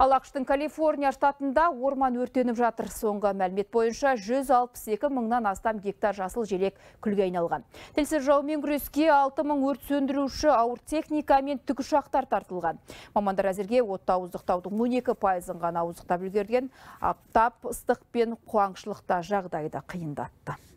Ал Ақштың Калифорния штатында орман өртеніп жатыр. Соңғы мәлімет бойынша 162 мыңнан астам гектар жасыл желек күлге айналған. Тілсіз жаумен күреске 6 мың өрт сөндіруші ауыр техника мен тікұшақтар тартылған. Мамандар әзірге отты ауыздықтаудың 12 пайызын ғана ауыздықтап үлгерген, аптап ыстық пен қуаңшылықта жағдайда қиындатты.